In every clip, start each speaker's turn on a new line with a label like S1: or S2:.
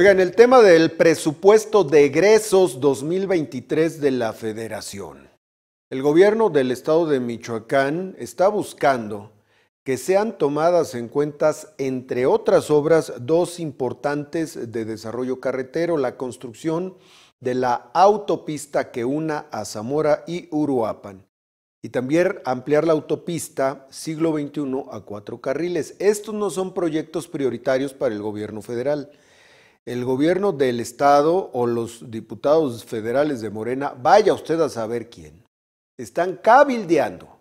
S1: en el tema del presupuesto de egresos 2023 de la Federación. El gobierno del estado de Michoacán está buscando que sean tomadas en cuentas, entre otras obras, dos importantes de desarrollo carretero, la construcción de la autopista que una a Zamora y Uruapan, y también ampliar la autopista siglo XXI a cuatro carriles. Estos no son proyectos prioritarios para el gobierno federal el gobierno del Estado o los diputados federales de Morena, vaya usted a saber quién, están cabildeando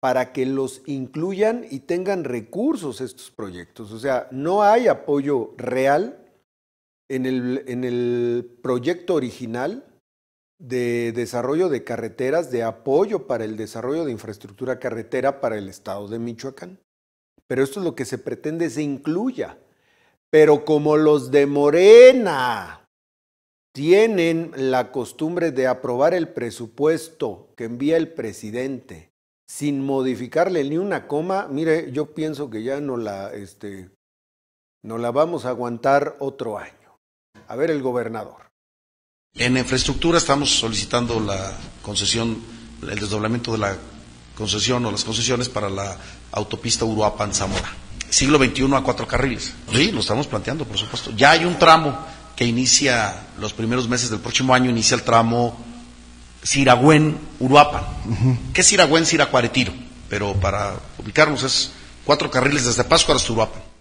S1: para que los incluyan y tengan recursos estos proyectos. O sea, no hay apoyo real en el, en el proyecto original de desarrollo de carreteras, de apoyo para el desarrollo de infraestructura carretera para el estado de Michoacán. Pero esto es lo que se pretende, se incluya pero como los de Morena tienen la costumbre de aprobar el presupuesto que envía el presidente sin modificarle ni una coma, mire, yo pienso que ya no la, este, no la vamos a aguantar otro año. A ver el gobernador.
S2: En infraestructura estamos solicitando la concesión, el desdoblamiento de la concesión o las concesiones para la autopista Uruapan-Zamora siglo XXI a cuatro carriles. Sí, lo estamos planteando, por supuesto. Ya hay un tramo que inicia los primeros meses del próximo año, inicia el tramo Siragüen-Uruapan. Que ¿Qué es Siragüen-Siracuaretiro? Pero para ubicarnos es cuatro carriles desde Pascua hasta Uruapan.